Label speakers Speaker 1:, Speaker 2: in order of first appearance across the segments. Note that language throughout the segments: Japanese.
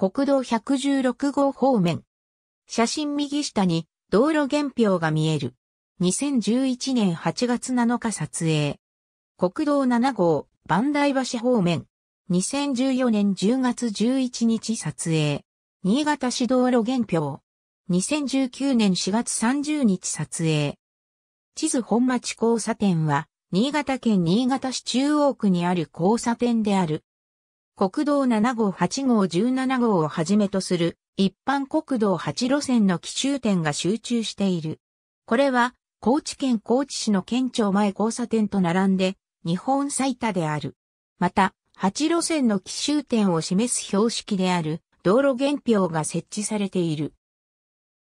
Speaker 1: 国
Speaker 2: 道116号方面。写真右下に道路原表が見える。2011年8月7日撮影。国道7号、万代橋方面。2014年10月11日撮影。新潟市道路原表。2019年4月30日撮影。地図本町交差点は、新潟県新潟市中央区にある交差点である。国道7号8号17号をはじめとする一般国道8路線の奇襲点が集中している。これは高知県高知市の県庁前交差点と並んで日本最多である。また、8路線の奇襲点を示す標識である道路原表が設置されている。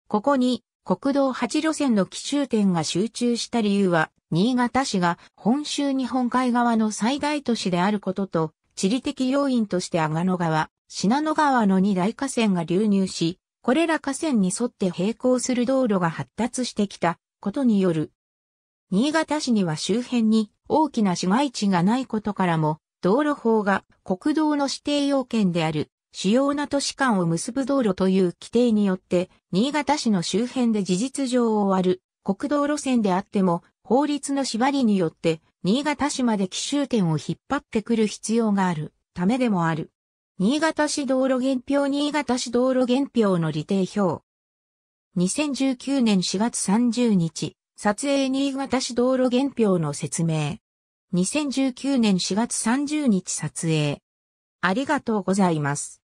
Speaker 2: ここに国道8路線の奇襲点が集中した理由は、新潟市が本州日本海側の最大都市であることと、地理的要因として阿賀野川、信濃川の二大河川が流入し、これら河川に沿って並行する道路が発達してきたことによる。新潟市には周辺に大きな市街地がないことからも、道路法が国道の指定要件である主要な都市間を結ぶ道路という規定によって、新潟市の周辺で事実上終わる国道路線であっても、法律の縛りによって、新潟市まで奇襲点を引っ張ってくる必要があるためでもある。新潟市道路原表新潟市道路原表の利定表。2019年4月30日、撮影新潟市道路原票の説明。2019年4月30日撮影新潟市道路原表の説明2 0 1 9年4月3 0日撮影ありがとうございます。